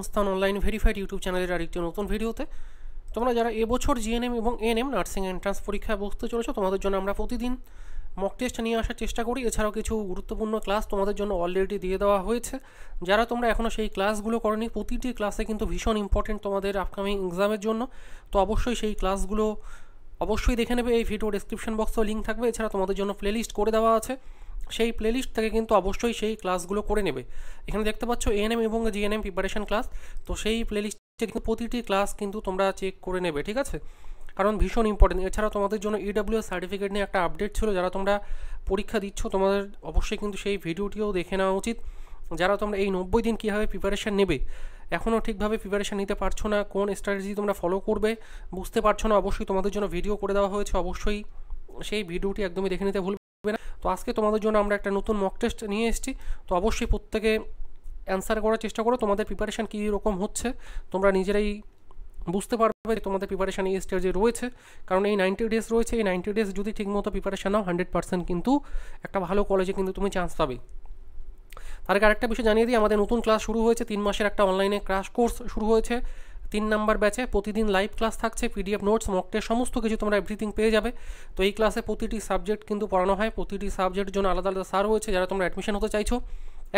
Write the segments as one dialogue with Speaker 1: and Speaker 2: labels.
Speaker 1: সংস্থান online verified YouTube চ্যানেলের আরেকটি নতুন ভিডিওতে তোমরা যারা এবছর জিএনএম এবং এনএম নার্সিং এন্ট্রান্স পরীক্ষায় বসতে চলেছো তোমাদের জন্য আমরা প্রতিদিন মক টেস্ট নিয়ে আসার চেষ্টা করি এছাড়াও কিছু গুরুত্বপূর্ণ ক্লাস তোমাদের জন্য অলরেডি দিয়ে দেওয়া হয়েছে যারা তোমরা এখনও সেই ক্লাসগুলো করনি প্রতিটি ক্লাসে কিন্তু ভীষণ ইম্পর্টেন্ট তোমাদের আপকামিং এক্সামের জন্য তো অবশ্যই সেই ক্লাসগুলো অবশ্যই দেখে নেবে এই ভিডিও ডিসক্রিপশন বক্সেও লিঙ্ক থাকবে এছাড়া তোমাদের জন্য প্লেলিস্ট করে দেওয়া আছে সেই প্লেলিস্ট থেকে কিন্তু অবশ্যই সেই ক্লাসগুলো করে নেবে এখানে দেখতে পাচ্ছ এএনএম এবং জিএনএম প্রিপারেশন ক্লাস তো সেই প্লেলিস্টে কিন্তু প্রতিটি ক্লাস কিন্তু তোমরা চেক করে নেবে ঠিক আছে কারণ ভীষণ ইম্পর্টেন্ট এছাড়া তোমাদের জন্য ইডাব্লিউএস e সার্টিফিকেট নিয়ে একটা আপডেট ছিল যারা তোমরা পরীক্ষা দিচ্ছ তোমাদের অবশ্যই কিন্তু সেই ভিডিওটিও দেখে নেওয়া উচিত যারা তোমরা এই নব্বই দিন কীভাবে প্রিপারেশান নেবে এখনও ঠিকভাবে প্রিপারেশান নিতে পারছো না কোন স্ট্র্যাটেজি তোমরা ফলো করবে বুঝতে পারছো না অবশ্যই তোমাদের জন্য ভিডিও করে দেওয়া হয়েছে অবশ্যই সেই ভিডিওটি একদমই দেখে নিতে ভুল না তো আজকে তোমাদের জন্য আমরা একটা নতুন মক টেস্ট নিয়ে এসেছি তো অবশ্যই প্রত্যেকে অ্যান্সার করার চেষ্টা করো তোমাদের প্রিপারেশান কী রকম হচ্ছে তোমরা নিজেরাই বুঝতে পারবে যে তোমাদের প্রিপারেশান এই স্টেজে রয়েছে কারণ এই নাইনটি ডেজ রয়েছে এই নাইনটি ডেজ যদি ঠিকমতো প্রিপারেশান নাও হান্ড্রেড পার্সেন্ট কিন্তু একটা ভালো কলেজে কিন্তু তুমি চান্স পাবে তার আগে আরেকটা বিষয় জানিয়ে দিই আমাদের নতুন ক্লাস শুরু হয়েছে তিন মাসের একটা অনলাইনে ক্রাশ কোর্স শুরু হয়েছে তিন নাম্বার ব্যাচে প্রতিদিন লাইভ ক্লাস থাকছে পিডিএফ নোটস মকটের সমস্ত কিছু তোমরা এভরিথিং পেয়ে যাবে তো এই ক্লাসে প্রতিটি সাবজেক্ট কিন্তু পড়ানো হয় প্রতিটি সাবজেক্টের জন্য আলাদা আলাদা সার রয়েছে যারা তোমরা অ্যাডমিশন হতে চাইছো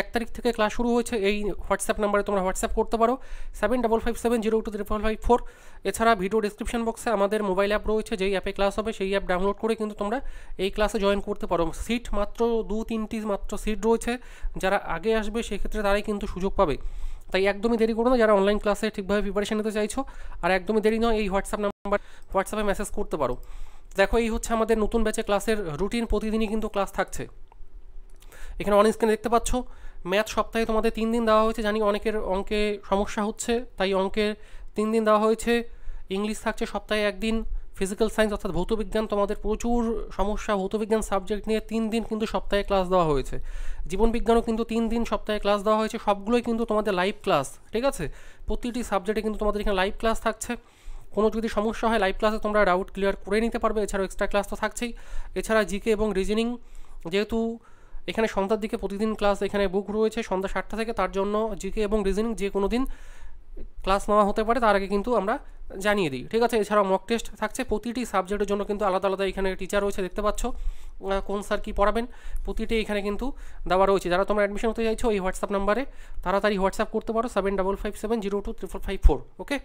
Speaker 1: এক তারিখ থেকে ক্লাস শুরু হয়েছে এই হোয়াটসঅ্যাপ নাম্বারে তোমরা হোয়াটসঅ্যাপ করতে পারো seven double five seven zero two triple five four এছাড়া ভিডিও ডিসক্রিপশন বক্সে আমাদের মোবাইল অ্যাপ রয়েছে যেই অ্যাপে ক্লাস হবে সেই অ্যাপ ডাউনলোড করে কিন্তু তোমরা এই ক্লাসে জয়েন করতে পারো সিট মাত্র দু তিনটি মাত্র সিট রয়েছে যারা আগে আসবে সেক্ষেত্রে তারাই কিন্তু সুযোগ পাবে তাই একদমই দেরি করো না যারা অনলাইন ক্লাসে ঠিকভাবে প্রিপারেশন নিতে চাইছো আর একদমই দেরি নয় এই হোয়াটসঅ্যাপ নাম্বার হোয়াটসঅ্যাপে মেসেজ করতে পারো দেখো এই হচ্ছে আমাদের নতুন ব্যাচে ক্লাসের রুটিন প্রতিদিনই কিন্তু ক্লাস থাকছে এখানে অন স্ক্রিনে দেখতে পাচ্ছ ম্যাথ সপ্তাহে তোমাদের তিন দিন দেওয়া হয়েছে জানি অনেকের অঙ্কে সমস্যা হচ্ছে তাই অঙ্কে তিন দিন দেওয়া হয়েছে ইংলিশ থাকছে সপ্তাহে একদিন ফিজিক্যাল সায়েন্স অর্থাৎ ভৌতবিজ্ঞান তোমাদের প্রচুর সমস্যা ভৌতবিজ্ঞান সাবজেক্ট নিয়ে তিন দিন কিন্তু সপ্তাহে ক্লাস দেওয়া হয়েছে জীবনবিজ্ঞানও কিন্তু তিন দিন সপ্তাহে ক্লাস দেওয়া হয়েছে সবগুলোই কিন্তু তোমাদের লাইভ ক্লাস ঠিক আছে প্রতিটি সাবজেক্টে কিন্তু তোমাদের এখানে লাইভ ক্লাস থাকছে কোনো যদি সমস্যা হয় লাইভ ক্লাসে তোমরা ডাউট ক্লিয়ার করে নিতে পারবে এছাড়াও এক্সট্রা ক্লাস তো থাকছেই এছাড়া জিকে এবং রিজনিং যেহেতু এখানে সন্ধ্যার দিকে প্রতিদিন ক্লাস এখানে বুক রয়েছে সন্ধ্যা সাতটা থেকে তার জন্য জিকে এবং রিজনিং যে কোনো দিন ক্লাস নেওয়া হতে পারে তার আগে কিন্তু আমরা জানিয়ে দিই ঠিক আছে এছাড়াও মক টেস্ট থাকছে প্রতিটি সাবজেক্টের জন্য কিন্তু আলাদা আলাদা এখানে টিচার রয়েছে দেখতে পাচ্ছ কোন স্যার কী পড়াবেন প্রতিটি এখানে কিন্তু দেওয়া রয়েছে যারা তোমরা অ্যাডমিশন হতে চাইছো এই হোয়াটসঅ্যাপ নাম্বারে তাড়াতাড়ি হোয়াটসঅ্যাপ করতে পারো seven double five seven zero two four five four okay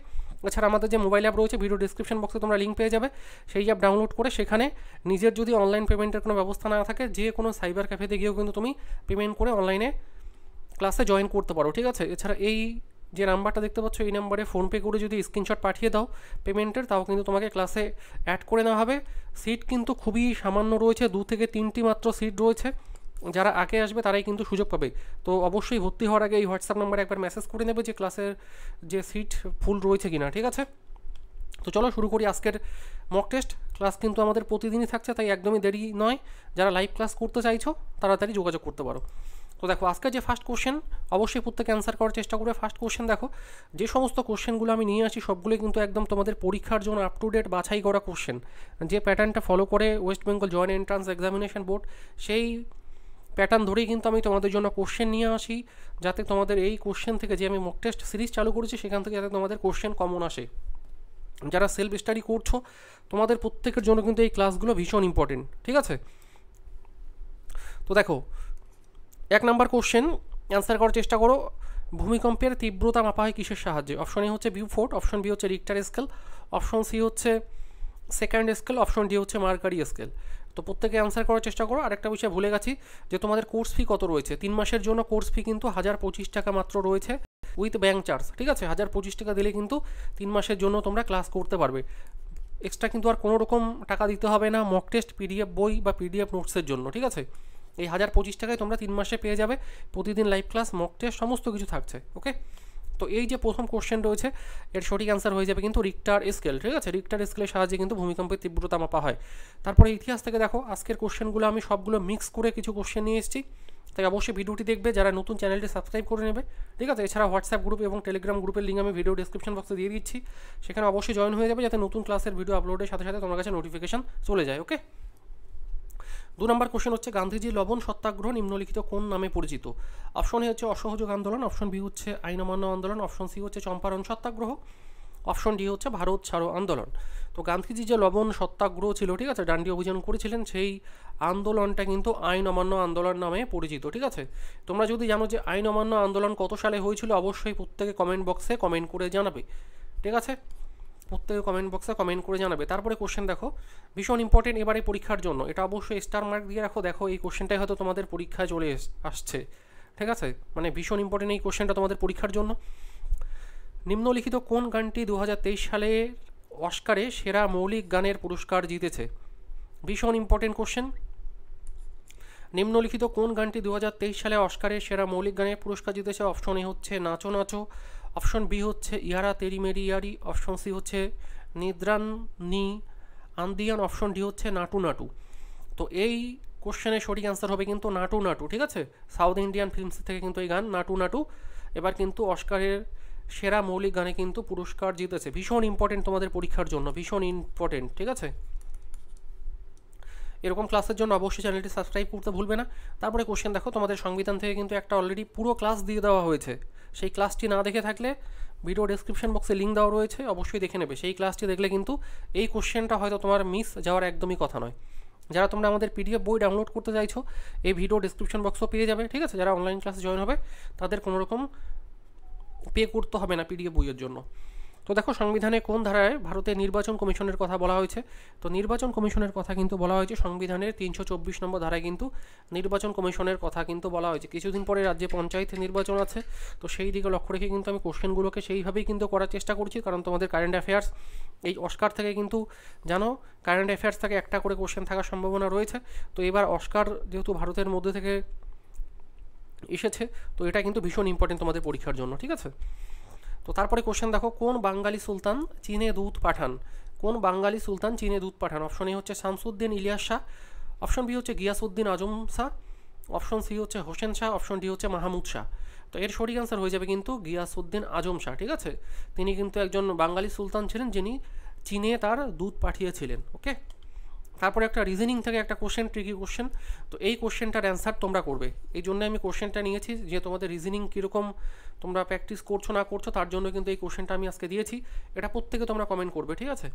Speaker 1: এছাড়া আমাদের যে মোবাইল অ্যাপ রয়েছে ভিডিও ডিসক্রিপশন বক্সে তোমরা লিঙ্ক পেয়ে যাবে সেই অ্যাপ ডাউনলোড করে সেখানে নিজের যদি অনলাইন পেমেন্টের কোনো ব্যবস্থা না থাকে যে কোনো সাইবার ক্যাফেতে গিয়েও কিন্তু তুমি পেমেন্ট করে অনলাইনে ক্লাসে জয়েন করতে পারো ঠিক আছে এছাড়া এই যে নাম্বারটা দেখতে পাচ্ছ এই নাম্বারে ফোনপে করে যদি স্ক্রিনশট পাঠিয়ে দাও পেমেন্টের তাও কিন্তু তোমাকে ক্লাসে অ্যাড করে নেওয়া হবে সিট কিন্তু খুবই সামান্য রয়েছে দু থেকে তিনটি মাত্র সিট রয়েছে যারা আগে আসবে তারাই কিন্তু সুযোগ পাবে তো অবশ্যই ভর্তি হওয়ার আগে এই হোয়াটসঅ্যাপ নাম্বারে একবার মেসেজ করে নেবে যে ক্লাসের যে সিট ফুল রয়েছে কিনা ঠিক আছে তো চলো শুরু করি আজকের মক টেস্ট ক্লাস কিন্তু আমাদের প্রতিদিনই থাকছে তাই একদমই দেরি নয় যারা লাইভ ক্লাস করতে চাইছো তাড়াতাড়ি যোগাযোগ করতে পারো তো দেখো আজকে যে ফার্স্ট কোশ্চেন অবশ্যই প্রত্যেকে অ্যান্সার করার চেষ্টা করে ফার্স্ট কোশ্চেন দেখো যে সমস্ত কোশ্চেনগুলো আমি নিয়ে আসি সবগুলোই কিন্তু একদম তোমাদের পরীক্ষার জন্য আপ টু ডেট বাছাই করা কোশ্চেন যে প্যাটার্নটা ফলো করে West Bengal joint entrance examination board সেই প্যাটার্ন ধরেই কিন্তু আমি তোমাদের জন্য কোশ্চেন নিয়ে আসি যাতে তোমাদের এই কোশ্চেন থেকে যে আমি মক টেস্ট সিরিজ চালু করেছি সেখান থেকে যাতে তোমাদের কোশ্চেন কমন আসে যারা সেলফ স্টাডি করছো তোমাদের প্রত্যেকের জন্য কিন্তু এই ক্লাসগুলো ভীষণ ইম্পর্টেন্ট ঠিক আছে তো দেখো এক নাম্বার কোশ্চেন অ্যান্সার করার চেষ্টা করো ভূমিকম্পের তীব্রতা মাপা হয় কিসের সাহায্যে অপশন এ হচ্ছে ভিউ ফোর্ট অপশন বি হচ্ছে রিক্টার স্কেল অপশন সি হচ্ছে সেকেন্ড স্কেল অপশন ডি হচ্ছে মার্কারি স্কেল তো প্রত্যেকে অ্যান্সার করার চেষ্টা করো আরেকটা বিষয় ভুলে গেছি যে তোমাদের কোর্স ফি কত রয়েছে তিন মাসের জন্য কোর্স ফি কিন্তু হাজার পঁচিশ টাকা মাত্র রয়েছে উইথ ব্যাঙ্ক চার্জ ঠিক আছে হাজার পঁচিশ টাকা দিলে কিন্তু তিন মাসের জন্য তোমরা ক্লাস করতে পারবে এক্সট্রা কিন্তু আর কোনো রকম টাকা দিতে হবে না মক টেস্ট পিডিএফ বই বা পিডিএফ নোটসের জন্য ঠিক আছে এই হাজার পঁচিশ টাকায় তোমরা তিন মাসে পেয়ে যাবে প্রতিদিন লাইভ ক্লাস মক টেস্ট সমস্ত কিছু থাকছে ওকে তো এই যে প্রথম কোশ্চেন রয়েছে এর সঠিক অ্যান্সার হয়ে যাবে কিন্তু রিক্টার স্কেল ঠিক আছে রিক্টার স্কেলের সাহায্যে কিন্তু ভূমিকম্পের তীব্রতা মাপা হয় তারপরে ইতিহাস থেকে দেখো আজকের কোশ্চেনগুলো আমি সবগুলো মিক্স করে কিছু কোশ্চেন নিয়ে এসেছি তাই অবশ্যই ভিডিওটি দেখবে যারা নতুন চ্যানেলটি সাবস্ক্রাইব করে নেবে ঠিক আছে এছাড়া হোয়াটসঅ্যাপ গ্রুপ এবং টেলিগ্রাম গ্রুপের লিঙ্ক আমি ভিডিও ডিসক্রিপশন বক্সে দিয়ে দিচ্ছি সেখানে অবশ্যই জয়েন হয়ে যাবে যাতে নতুন ক্লাসের ভিডিও আপলোডের সাথে সাথে তোমার কাছে নোটিফিকেশন চলে যায় ওকে দু নম্বর কোশ্চেন হচ্ছে গান্ধীজি লবণ সত্যাগ্রহ নিম্নলিখিত কোন নামে পরিচিত অপশন এ হচ্ছে অসহযোগ আন্দোলন অপশন বি হচ্ছে আইন অমান্য আন্দোলন অপশন সি হচ্ছে চম্পারণ সত্যাগ্রহ অপশন ডি হচ্ছে ভারত ছাড়ো আন্দোলন তো গান্ধীজি যে লবণ সত্যাগ্রহ ছিল ঠিক আছে ডান্ডি অভিযান করেছিলেন সেই আন্দোলনটা কিন্তু আইন অমান্য আন্দোলন নামে পরিচিত ঠিক আছে তোমরা যদি জানো যে আইন অমান্য আন্দোলন কত সালে হয়েছিল অবশ্যই প্রত্যেকে কমেন্ট বক্সে কমেন্ট করে জানাবে ঠিক আছে প্রত্যেকে কমেন্ট বক্সে কমেন্ট করে জানাবে তারপরে কোশ্চেন দেখো ভীষণ ইম্পর্টেন্ট এবারে পরীক্ষার জন্য এটা অবশ্যই স্টার মার্ক দিয়ে রাখো দেখো এই কোশ্চেনটাই হয়তো তোমাদের পরীক্ষায় চলে আসছে ঠিক আছে মানে ভীষণ ইম্পর্টেন্ট এই কোশ্চেনটা তোমাদের পরীক্ষার জন্য নিম্নলিখিত কোন গানটি দু সালে অস্কারে সেরা মৌলিক গানের পুরস্কার জিতেছে ভীষণ ইম্পর্টেন্ট কোশ্চেন নিম্নলিখিত কোন গানটি দু সালে অস্কারে সেরা মৌলিক গানের পুরস্কার জিতেছে অপশন এ হচ্ছে নাচো নাচো অপশন বি হচ্ছে ইয়ারা তেরি ইয়ারি অপশন সি হচ্ছে নিদ্রান নি আন্দিয়ান অপশন ডি হচ্ছে নাটু নাটু তো এই কোশ্চেনের সঠিক অ্যান্সার হবে কিন্তু নাটু নাটু ঠিক আছে সাউথ ইন্ডিয়ান ফিল্মস থেকে কিন্তু এই গান নাটু নাটু এবার কিন্তু অস্কারের সেরা মৌলিক গানে কিন্তু পুরস্কার জিতেছে ভীষণ ইম্পর্টেন্ট তোমাদের পরীক্ষার জন্য ভীষণ ইম্পর্টেন্ট ঠিক আছে এরকম ক্লাসের জন্য অবশ্যই চ্যানেলটি সাবস্ক্রাইব করতে ভুলবে না তারপরে কোশ্চেন দেখো তোমাদের সংবিধান থেকে কিন্তু একটা অলরেডি পুরো ক্লাস দিয়ে দেওয়া হয়েছে সেই ক্লাসটি না দেখে থাকলে ভিডিও ডিসক্রিপশন বক্সে লিঙ্ক দেওয়া রয়েছে অবশ্যই দেখে নেবে সেই ক্লাসটি দেখলে কিন্তু এই কোশ্চেনটা হয়তো তোমার মিস যাওয়ার একদমই কথা নয় যারা তোমরা আমাদের পিডিএফ বই ডাউনলোড করতে চাইছো এই ভিডিও ডিসক্রিপশন বক্সও পেয়ে যাবে ঠিক আছে যারা অনলাইন ক্লাসে জয়েন হবে তাদের কোনোরকম পে করতে হবে না পিডিএফ বইয়ের জন্য তো দেখো সংবিধানে কোন ধারায় ভারতের নির্বাচন কমিশনের কথা বলা হয়েছে তো নির্বাচন কমিশনের কথা কিন্তু বলা হয়েছে সংবিধানের তিনশো চব্বিশ নম্বর ধারায় কিন্তু নির্বাচন কমিশনের কথা কিন্তু বলা হয়েছে কিছুদিন পরে রাজ্যে পঞ্চায়েত নির্বাচন আছে তো সেই দিকে লক্ষ্য রেখে কিন্তু আমি কোশ্চেনগুলোকে সেইভাবেই কিন্তু করার চেষ্টা করছি কারণ তোমাদের কারেন্ট অ্যাফেয়ার্স এই অস্কার থেকে কিন্তু জানো কারেন্ট অ্যাফেয়ার্স থেকে একটা করে কোশ্চেন থাকার সম্ভাবনা রয়েছে তো এবার অস্কার যেহেতু ভারতের মধ্যে থেকে এসেছে তো এটা কিন্তু ভীষণ ইম্পর্টেন্ট তোমাদের পরীক্ষার জন্য ঠিক আছে তো তারপরে কোশ্চেন দেখো কোন বাঙালি সুলতান চীনে দূত পাঠান কোন বাঙালি সুলতান চীনে দূত পাঠান অপশন এ হচ্ছে শামসুদ্দিন ইলিয়াস শাহ অপশন বি হচ্ছে গিয়াসউদ্দিন আজম শাহ অপশন সি হচ্ছে হোসেন শাহ অপশন ডি হচ্ছে মাহমুদ শাহ তো এর সঠিক অ্যান্সার হয়ে যাবে কিন্তু গিয়াসউদ্দিন আজম শাহ ঠিক আছে তিনি কিন্তু একজন বাঙালি সুলতান ছিলেন যিনি চীনে তার দূত পাঠিয়েছিলেন ওকে তারপরে একটা রিজনিং থেকে একটা কোশ্চেন ট্রিকি কোশ্চেন তো এই কোশ্চেনটার অ্যান্সার তোমরা করবে এই জন্য আমি কোশ্চেনটা নিয়েছি যে তোমাদের রিজনিং কীরকম তোমরা প্র্যাকটিস করছো না করছো তার জন্য কিন্তু এই কোশ্চেনটা আমি আজকে দিয়েছি এটা প্রত্যেকে তোমরা কমেন্ট করবে ঠিক আছে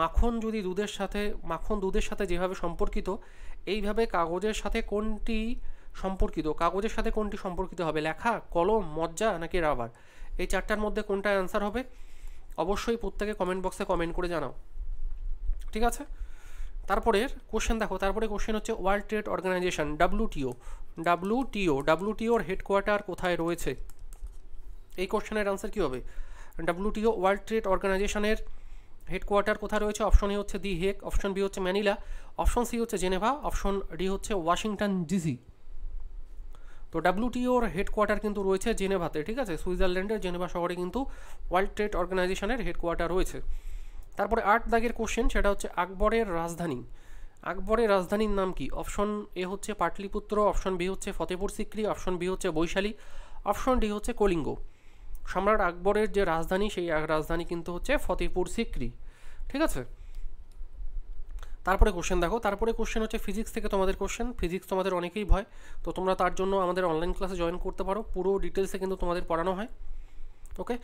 Speaker 1: মাখন যদি দুধের সাথে মাখন দুধের সাথে যেভাবে সম্পর্কিত এইভাবে কাগজের সাথে কোনটি সম্পর্কিত কাগজের সাথে কোনটি সম্পর্কিত হবে লেখা কলম মজ্জা নাকি রাবার এই চারটার মধ্যে কোনটা অ্যান্সার হবে অবশ্যই প্রত্যেকে কমেন্ট বক্সে কমেন্ট করে জানাও ঠিক আছে তারপরের কোশ্চেন দেখো তারপরে কোশ্চেন হচ্ছে World Trade Organization WTO WTO ডাব্লুটিওর হেডকোয়ার্টার কোথায় রয়েছে এই কোশ্চেনের আনসার কী হবে ডাব্লুটিও ওয়ার্ল্ড ট্রেড অর্গানাইজেশনের হেডকোয়ার্টার কোথায় রয়েছে অপশন এ হচ্ছে দি হেক অপশন বি হচ্ছে ম্যানিলা অপশন সি হচ্ছে জেনেভা অপশন ডি হচ্ছে ওয়াশিংটন ডিসি তো ডাব্লিউটিওর হেডকোয়ার্টার কিন্তু রয়েছে জেনেভাতে ঠিক আছে সুইজারল্যান্ডের জেনেভা শহরে কিন্তু ওয়ার্ল্ড ট্রেড অর্গানাইজেশনের হেডকোয়ার্টার রয়েছে তারপরে আট দাগের কোশ্চেন সেটা হচ্ছে আকবরের রাজধানী আকবরের রাজধানীর নাম কি অপশন এ হচ্ছে পাটলিপুত্র অপশন বি হচ্ছে ফতেপুর সিক্রি অপশন বি হচ্ছে বৈশালী অপশন ডি হচ্ছে কলিঙ্গ সম্রাট আকবরের যে রাজধানী সেই রাজধানী কিন্তু হচ্ছে ফতেপুর সিক্রি ঠিক আছে তারপরে কোশ্চেন দেখো তারপরে কোশ্চেন হচ্ছে ফিজিক্স থেকে তোমাদের কোশ্চেন ফিজিক্স তোমাদের অনেকেই ভয় তো তোমরা তার জন্য আমাদের অনলাইন ক্লাসে জয়েন করতে পারো পুরো ডিটেলসে কিন্তু তোমাদের পড়ানো হয় ওকে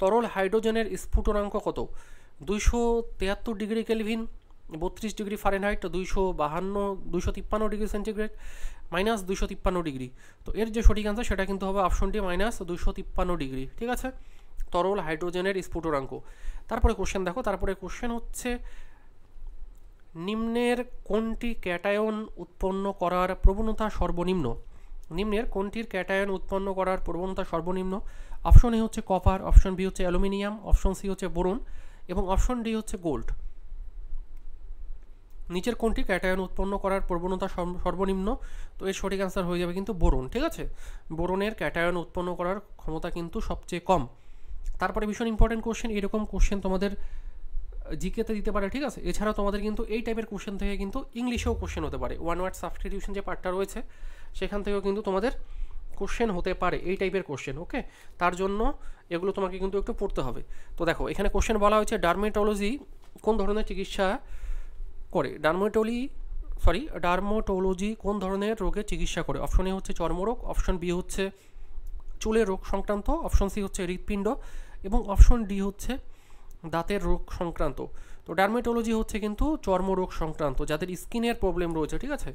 Speaker 1: তরল হাইড্রোজেনের স্ফুটনাঙ্ক কত দুইশো তেয়াত্তর ডিগ্রি কেলভিন বত্রিশ ডিগ্রি ফারেনহাইট দুইশো বাহান্ন দুইশো তিপ্পান্ন ডিগ্রি সেন্টিগ্রেড মাইনাস দুইশো তিপ্পান্ন ডিগ্রি তো এর যে সঠিক আনসার সেটা কিন্তু হবে অপশনটি মাইনাস দুইশো তিপ্পান্ন ডিগ্রি ঠিক আছে তরল হাইড্রোজেনের স্ফুটরাঙ্ক তারপরে কোশ্চেন দেখো তারপরে কোশ্চেন হচ্ছে নিম্নের কোনটি ক্যাটায়ন উৎপন্ন করার প্রবণতা সর্বনিম্ন নিম্নের কোনটির ক্যাটায়ন উৎপন্ন করার প্রবণতা সর্বনিম্ন অপশন এ হচ্ছে কপার অপশন বি হচ্ছে অ্যালুমিনিয়াম অপশন সি হচ্ছে বোরন এবং অপশন ডি হচ্ছে গোল্ড নিচের কোনটি ক্যাটায়ন উৎপন্ন করার প্রবণতা সর্বনিম্ন তো এর সঠিক অ্যান্সার হয়ে যাবে কিন্তু বোরন ঠিক আছে বোরনের ক্যাটায়ন উৎপন্ন করার ক্ষমতা কিন্তু সবচেয়ে কম তারপরে ভীষণ ইম্পর্টেন্ট কোশ্চেন এরকম কোশ্চেন তোমাদের জিকেতে দিতে পারে ঠিক আছে এছাড়া তোমাদের কিন্তু এই টাইপের কোশ্চেন থেকে কিন্তু ইংলিশেও কোশ্চেন হতে পারে ওয়ান ওয়ার্ড সাবস্টিটিউশন যে পার্টটা রয়েছে সেখান থেকেও কিন্তু তোমাদের কোশ্চেন হতে পারে এই টাইপের কোশ্চেন ওকে তার জন্য এগুলো তোমাকে কিন্তু একটু পড়তে হবে তো দেখো এখানে কোশ্চেন বলা হয়েছে ডার্মেটোলজি কোন ধরনের চিকিৎসা করে ডার্মেটোলি সরি ডার্মোটোলজি কোন ধরনের রোগের চিকিৎসা করে অপশন এ হচ্ছে চর্মরোগ অপশন বি হচ্ছে চুলের রোগ সংক্রান্ত অপশন সি হচ্ছে হৃৎপিণ্ড এবং অপশন ডি হচ্ছে দাঁতের রোগ সংক্রান্ত তো ডার্মেটোলজি হচ্ছে কিন্তু চর্মরোগ সংক্রান্ত যাদের স্কিনের প্রবলেম রয়েছে ঠিক আছে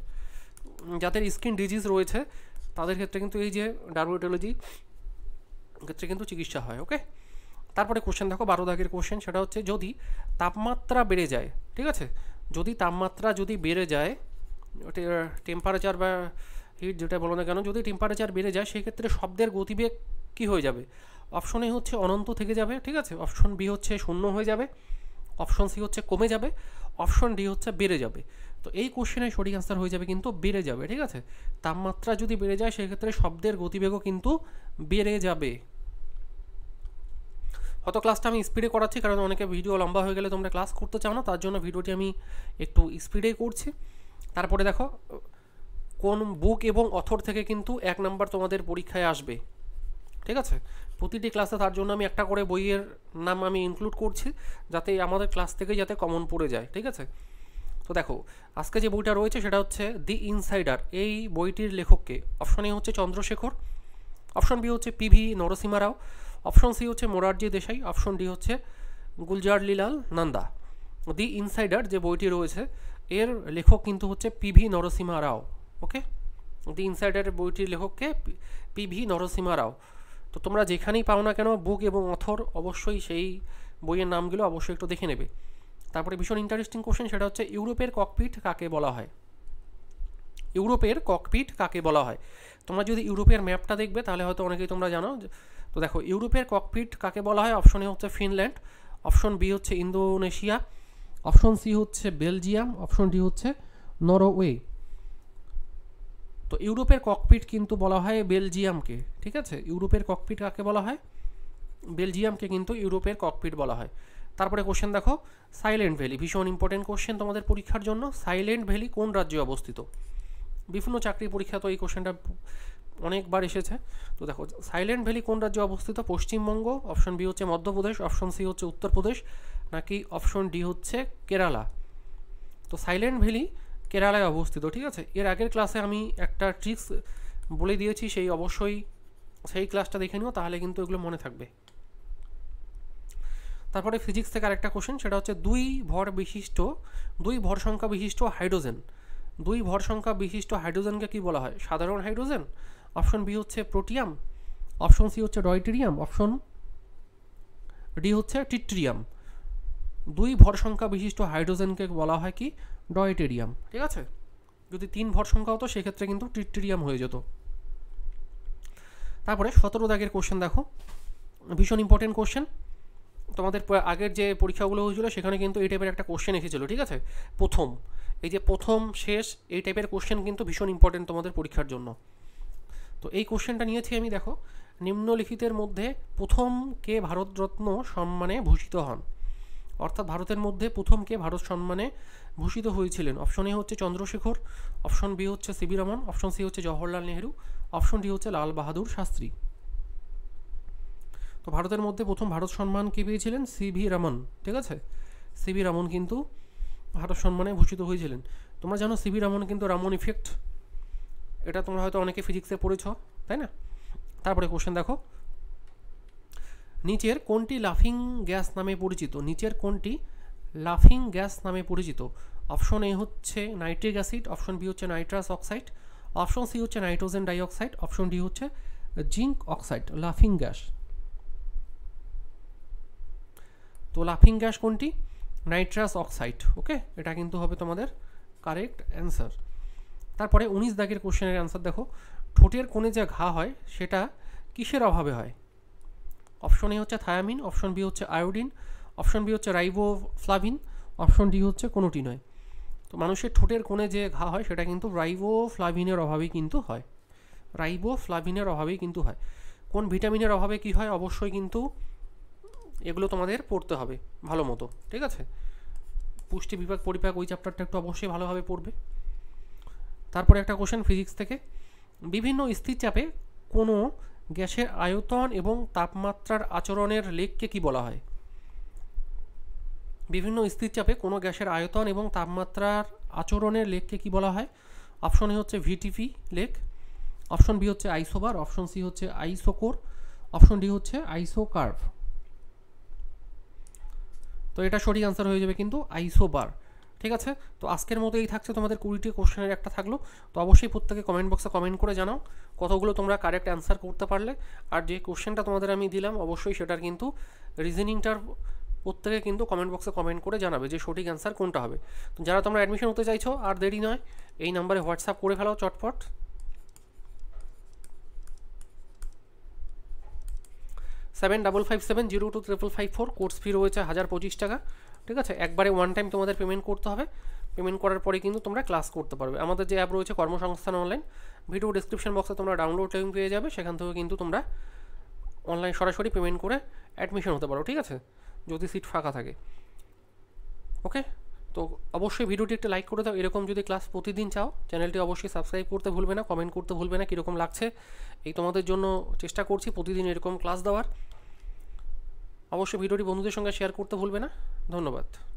Speaker 1: যাদের স্কিন ডিজিজ রয়েছে তাদের ক্ষেত্রে কিন্তু এই যে ডার্মেটোলজি ক্ষেত্রে কিন্তু চিকিৎসা হয় ওকে তারপরে কোশ্চেন দেখো বারো দাগের কোশ্চেন সেটা হচ্ছে যদি তাপমাত্রা বেড়ে যায় ঠিক আছে যদি তাপমাত্রা যদি বেড়ে যায় টেম্পারেচার বা হিট যেটা বলো না কেন যদি টেম্পারেচার বেড়ে যায় সেক্ষেত্রে শব্দের গতিবেগ কি হয়ে যাবে অপশন এ হচ্ছে অনন্ত থেকে যাবে ঠিক আছে অপশন বি হচ্ছে শূন্য হয়ে যাবে অপশন সি হচ্ছে কমে যাবে অপশন ডি হচ্ছে বেড়ে যাবে তো এই কোশ্চেনের সঠিক আনসার হয়ে যাবে কিন্তু বেড়ে যাবে ঠিক আছে তাপমাত্রা যদি বেড়ে যায় সেক্ষেত্রে শব্দের গতিবেগও কিন্তু বেড়ে যাবে হয়তো ক্লাসটা আমি স্পিডে করাচ্ছি কারণ অনেকে ভিডিও লম্বা হয়ে গেলে তোমরা ক্লাস করতে চাও না তার জন্য ভিডিওটি আমি একটু স্পিডেই করছি তারপরে দেখো কোন বুক এবং অথর থেকে কিন্তু এক নাম্বার তোমাদের পরীক্ষায় আসবে ঠিক আছে প্রতিটি ক্লাসে তার জন্য আমি একটা করে বইয়ের নাম আমি ইনক্লুড করছি যাতে আমাদের ক্লাস থেকে যাতে কমন পড়ে যায় ঠিক আছে তো দেখো আজকে যে বইটা রয়েছে সেটা হচ্ছে দি ইনসাইডার এই বইটির লেখককে অপশন এ হচ্ছে চন্দ্রশেখর অপশন বি হচ্ছে PV Narasimha Rao option C হচ্ছে মোরারজি দেশাই অপশন ডি হচ্ছে Gulzarilal Nanda the insider যে বইটি রয়েছে এর লেখক কিন্তু হচ্ছে পিভি নরসিমা রাও ওকে দি ইনসাইডারের বইটির লেখককে পিভি নরসিমা রাও তো তোমরা যেখানেই পাও না কেন বুক এবং অথর অবশ্যই সেই বইয়ের নামগুলো অবশ্যই একটু দেখে নেবে তারপরে ভীষণ ইন্টারেস্টিং কোশ্চেন সেটা হচ্ছে ইউরোপের ককপিট কাকে বলা হয় ইউরোপের ককপিট কাকে বলা হয় তোমরা যদি ইউরোপের ম্যাপটা দেখবে তাহলে হয়তো অনেকেই তোমরা জানো তো দেখো ইউরোপের ককপিট কাকে বলা হয় অপশন এ হচ্ছে ফিনল্যান্ড অপশন বি হচ্ছে ইন্দোনেশিয়া অপশন সি হচ্ছে বেলজিয়াম অপশন ডি হচ্ছে নরওয়ে তো ইউরোপের ককপিট কিন্তু বলা হয় বেলজিয়ামকে ঠিক আছে ইউরোপের ককপিট কাকে বলা হয় বেলজিয়ামকে কিন্তু ইউরোপের ককপিট বলা হয় তারপরে কোশ্চেন দেখো সাইলেন্ট ভ্যালি ভীষণ ইম্পর্টেন্ট কোশ্চেন তোমাদের পরীক্ষার জন্য সাইলেন্ট ভ্যালি কোন রাজ্যে অবস্থিত বিভিন্ন চাকরি পরীক্ষা তো এই কোশ্চেনটা অনেকবার এসেছে তো দেখো সাইলেন্ট ভ্যালি কোন রাজ্যে অবস্থিত পশ্চিমবঙ্গ অপশন বি হচ্ছে মধ্যপ্রদেশ অপশন সি হচ্ছে উত্তরপ্রদেশ নাকি অপশন ডি হচ্ছে কেরালা তো সাইলেন্ট ভ্যালি কেরালায় অবস্থিত ঠিক আছে এর আগের ক্লাসে আমি একটা ট্রিক্স বলে দিয়েছি সেই অবশ্যই সেই ক্লাসটা দেখে নিও তাহলে কিন্তু এগুলো মনে থাকবে তারপরে ফিজিক্স থেকে আরেকটা কোশ্চেন সেটা হচ্ছে দুই ভর বিশিষ্ট দুই ভর সংখ্যা বিশিষ্ট হাইড্রোজেন দুই ভর সংখ্যা বিশিষ্ট হাইড্রোজেনকে কি বলা হয় সাধারণ হাইড্রোজেন অপশন বি হচ্ছে প্রোটিয়াম অপশন সি হচ্ছে ডয়টেরিয়াম অপশন ডি হচ্ছে টিট্রিয়াম দুই ভর সংখ্যা বিশিষ্ট হাইড্রোজেনকে বলা হয় কি ডয়টেরিয়াম ঠিক আছে যদি তিন ভর সংখ্যা হতো সেক্ষেত্রে কিন্তু টিট্রিয়াম হয়ে যেত তারপরে সতেরো দাগের কোশ্চেন দেখো ভীষণ ইম্পর্টেন্ট কোশ্চেন তোমাদের আগের যে পরীক্ষাগুলো হয়েছিল সেখানে কিন্তু এই টাইপের একটা কোশ্চেন এসেছিলো ঠিক আছে প্রথম এই যে প্রথম শেষ এই টাইপের কোশ্চেন কিন্তু ভীষণ ইম্পর্টেন্ট তোমাদের পরীক্ষার জন্য তো এই কোশ্চেনটা নিয়েছি আমি দেখো নিম্নলিখিতের মধ্যে প্রথম কে ভারতরত্ন সম্মানে ভূষিত হন অর্থাৎ ভারতের মধ্যে প্রথম কে ভারত সম্মানে ভূষিত হয়েছিলেন অপশন এ হচ্ছে চন্দ্রশেখর অপশন বি হচ্ছে সিবি রমন অপশন সি হচ্ছে জওহরলাল নেহেরু অপশন ডি হচ্ছে লাল বাহাদুর শাস্ত্রী তো ভারতের মধ্যে প্রথম ভারত সম্মান কে পেয়েছিলেন সিভি রমন ঠিক আছে সিভি রমন কিন্তু ভারত সম্মানে ভূষিত হয়েছিলেন তোমরা জানো সিভি রমন কিন্তু রামন ইফেক্ট এটা তোমরা হয়তো অনেকে ফিজিক্সে পড়েছ তাই না তারপরে কোশ্চেন দেখো নিচের কোনটি লাফিং গ্যাস নামে পরিচিত নিচের কোনটি লাফিং গ্যাস নামে পরিচিত অপশন এ হচ্ছে নাইট্রিক অ্যাসিড অপশন বি হচ্ছে নাইট্রাস অক্সাইড অপশন সি হচ্ছে নাইট্রোজেন ডাইঅক্সাইড অপশন ডি হচ্ছে জিঙ্ক অক্সাইড লাফিং গ্যাস তো লাফিং গ্যাস কোনটি নাইট্রাস অক্সাইড ওকে এটা কিন্তু হবে তোমাদের কারেক্ট অ্যান্সার তারপরে উনিশ দাগের কোশ্চেনের অ্যান্সার দেখো ঠোঁটের কোণে যা ঘা হয় সেটা কিসের অভাবে হয় অপশন এ হচ্ছে থায়ামিন অপশন বি হচ্ছে আয়োডিন অপশন বি হচ্ছে ফ্লাভিন অপশন ডি হচ্ছে কোনোটি নয় তো মানুষের ঠোঁটের কোণে যে ঘা হয় সেটা কিন্তু ফ্লাভিনের অভাবেই কিন্তু হয় রাইবো ফ্লাভিনের অভাবেই কিন্তু হয় কোন ভিটামিনের অভাবে কি হয় অবশ্যই কিন্তু এগুলো তোমাদের পড়তে হবে ভালো মতো ঠিক আছে পুষ্টি বিভাগ পরিপাক ওই চ্যাপ্টারটা একটু অবশ্যই ভালোভাবে পড়বে তারপরে একটা কোশ্চেন ফিজিক্স থেকে বিভিন্ন স্থিরচাপে কোনো গ্যাসের আয়তন এবং তাপমাত্রার আচরণের লেককে কি বলা হয় বিভিন্ন স্থিরচাপে কোনো গ্যাসের আয়তন এবং তাপমাত্রার আচরণের লেককে কি বলা হয় অপশন এ হচ্ছে ভিটিপি লেক অপশন বি হচ্ছে আইসোবার অপশন সি হচ্ছে আইসোকোর অপশন ডি হচ্ছে আইসোকার্ভ তো এটা সঠিক আনসার হয়ে যাবে কিন্তু আইসোবার ঠিক আছে তো আজকের মতো এই থাকছে তোমাদের কুড়িটি কোশ্চেনের একটা থাকলো তো অবশ্যই প্রত্যেকে কমেন্ট বক্সে কমেন্ট করে জানাও কতগুলো তোমরা কারেক্ট অ্যান্সার করতে পারলে আর যে কোশ্চেনটা তোমাদের আমি দিলাম অবশ্যই সেটার কিন্তু রিজনিংটার প্রত্যেকে কিন্তু কমেন্ট বক্সে কমেন্ট করে জানাবে যে সঠিক অ্যান্সার কোনটা হবে তো যারা তোমরা অ্যাডমিশন হতে চাইছো আর দেরি নয় এই নাম্বারে হোয়াটসঅ্যাপ করে ফেলাও চটপট seven double five seven zero two triple five four course fee রয়েছে হাজার পঁচিশ টাকা ঠিক আছে একবারে ওয়ান টাইম তোমাদের পেমেন্ট করতে হবে পেমেন্ট করার পরে কিন্তু তোমরা ক্লাস করতে পারবে আমাদের যে অ্যাপ রয়েছে কর্মসংস্থান অনলাইন ভিডিও ডিসক্রিপশন বক্সে তোমরা ডাউনলোড লিঙ্ক পেয়ে যাবে সেখান থেকে কিন্তু তোমরা অনলাইন সরাসরি পেমেন্ট করে অ্যাডমিশন হতে পারো ঠিক আছে যদি সিট ফাঁকা থাকে ওকে তো অবশ্যই ভিডিওটি একটা লাইক করে দাও এরকম যদি ক্লাস প্রতিদিন চাও চ্যানেলটি অবশ্যই সাবস্ক্রাইব করতে ভুলবে না কমেন্ট করতে ভুলবে না কীরকম লাগছে এই তোমাদের জন্য চেষ্টা করছি প্রতিদিন এরকম ক্লাস দেওয়ার অবশ্যই ভিডিওটি বন্ধুদের সঙ্গে শেয়ার করতে ভুলবে না ধন্যবাদ